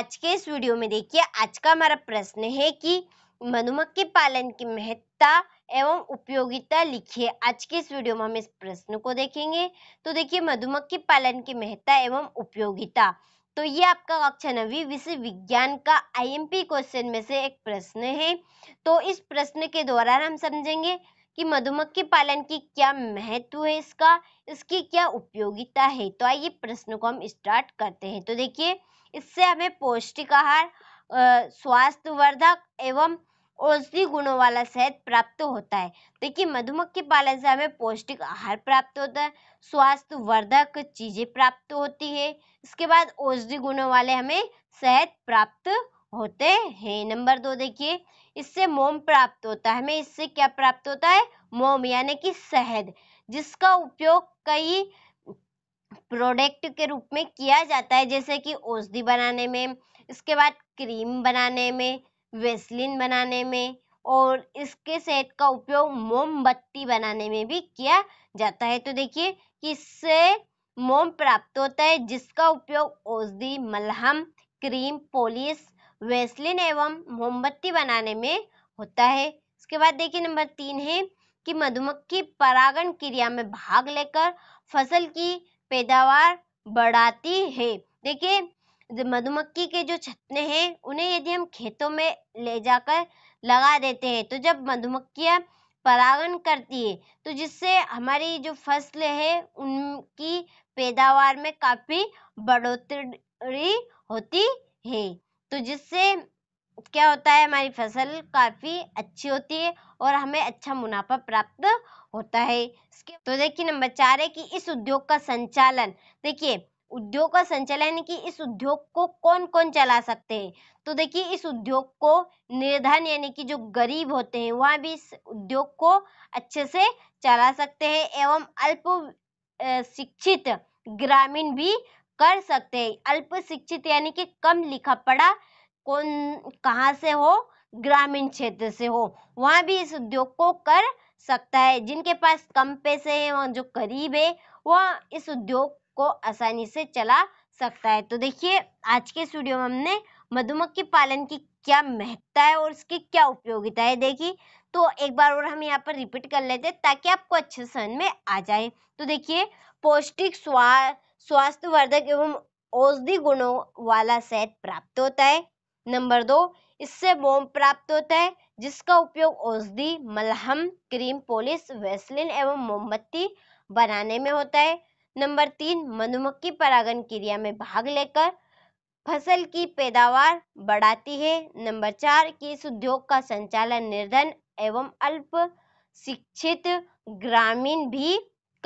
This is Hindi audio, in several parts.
आज के इस वीडियो में देखिए आज का हमारा प्रश्न है कि मधुमक्खी पालन की महत्ता एवं उपयोगिता लिखिए आज के इस वीडियो में हम इस प्रश्न को देखेंगे तो देखिए मधुमक्खी पालन की महत्ता एवं उपयोगिता तो ये आपका कक्षा नवी विषय विज्ञान का आईएमपी क्वेश्चन में से एक प्रश्न है तो इस प्रश्न के दौरान हम समझेंगे कि मधुमक्खी पालन की क्या महत्व है इसका इसकी क्या उपयोगिता है तो आइए प्रश्न को हम स्टार्ट करते हैं तो देखिए इससे हमें पौष्टिक आहार स्वास्थ्यवर्धक एवं औषधि गुणों वाला शहद प्राप्त होता है देखिए मधुमक्खी पालन से हमें पौष्टिक आहार प्राप्त होता है स्वास्थ्यवर्धक चीज़ें प्राप्त होती है इसके बाद औषधि गुणों वाले हमें शहद प्राप्त होते हैं नंबर दो देखिए इससे मोम प्राप्त होता है हमें इससे क्या प्राप्त होता है मोम यानी कि शहद जिसका उपयोग कई प्रोडक्ट के रूप में किया जाता है जैसे कि औषधि बनाने में इसके बाद क्रीम बनाने में वेस्लिन बनाने में और इसके सेट का उपयोग मोमबत्ती बनाने में भी किया जाता है तो देखिए कि इससे मोम प्राप्त होता है जिसका उपयोग औषधि मलहम क्रीम पॉलिश वेस्लिन एवं मोमबत्ती बनाने में होता है इसके बाद देखिए नंबर तीन है कि मधुमक्खी परागण क्रिया में भाग लेकर फसल की पैदावार बढ़ाती है देखिए मधुमक्खी के जो छत्ते हैं उन्हें यदि हम खेतों में ले जाकर लगा देते हैं तो जब मधुमक्खियाँ परागण करती है तो जिससे हमारी जो फसल है उनकी पैदावार में काफ़ी बढ़ोतरी होती है तो जिससे क्या होता है हमारी फसल काफ़ी अच्छी होती है और हमें अच्छा मुनाफा प्राप्त होता है इसके तो देखिए नंबर चार है कि इस उद्योग का संचालन देखिए उद्योग का संचालन कि इस उद्योग को कौन कौन चला सकते हैं तो देखिए इस उद्योग को निर्धन यानी कि जो गरीब होते हैं वह भी इस उद्योग को अच्छे से चला सकते हैं एवं अल्प शिक्षित ग्रामीण भी कर सकते हैं अल्प शिक्षित यानी कि कम लिखा पढ़ा कौन कहाँ से हो ग्रामीण क्षेत्र से हो वहाँ भी इस उद्योग को कर सकता है जिनके पास कम पैसे हैं वहाँ जो गरीब है वह इस उद्योग को आसानी से चला सकता है तो देखिए आज के स्टूडियो में हमने मधुमक्खी पालन की क्या महत्ता है और इसकी क्या उपयोगिता है देखी तो एक बार और हम यहाँ पर रिपीट कर लेते हैं ताकि आपको अच्छे समझ में आ जाए तो देखिए पौष्टिक स्वा स्वास्थ्यवर्धक एवं औषधि गुणों वाला शहद प्राप्त होता है नंबर दो इससे मोम प्राप्त होता है जिसका उपयोग औषधि मलहम क्रीम पोलिस वैसलिन एवं मोमबत्ती बनाने में होता है नंबर तीन मधुमक्खी परागण क्रिया में भाग लेकर फसल की पैदावार बढ़ाती है नंबर चार कि इस उद्योग का संचालन निर्धन एवं अल्प शिक्षित ग्रामीण भी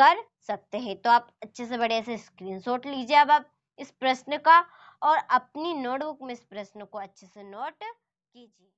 कर सकते हैं तो आप अच्छे से बढ़िया से स्क्रीनशॉट लीजिए अब आप इस प्रश्न का और अपनी नोटबुक में इस प्रश्न को अच्छे से नोट कीजिए